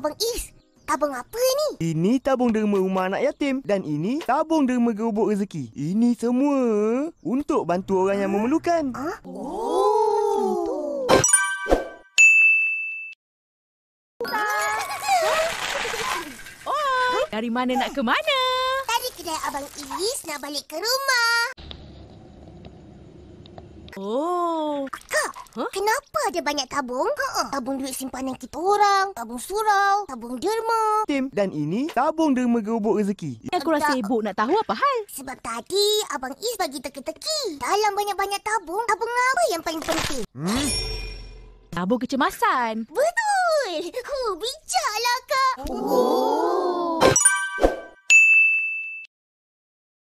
Abang Is, tabung apa ni? Ini tabung derma rumah anak yatim dan ini tabung derma gerobok rezeki. Ini semua untuk bantu orang yang memerlukan. Ha? Oh. Dari mana nak ke mana? Dari kedai Abang Is nak balik ke rumah. Oh. Huh? Kenapa ada banyak tabung? Ha-ha. Tabung duit simpanan kita orang, tabung surau, tabung derma. Tim, dan ini tabung derma gerobok rezeki. Ya, aku rasa ibu nak tahu apa hal. Sebab tadi Abang Is bagi teki-teki. Dalam banyak-banyak tabung, tabung apa yang paling penting? Hmm? Tabung kecemasan. Betul! Huh, bijak!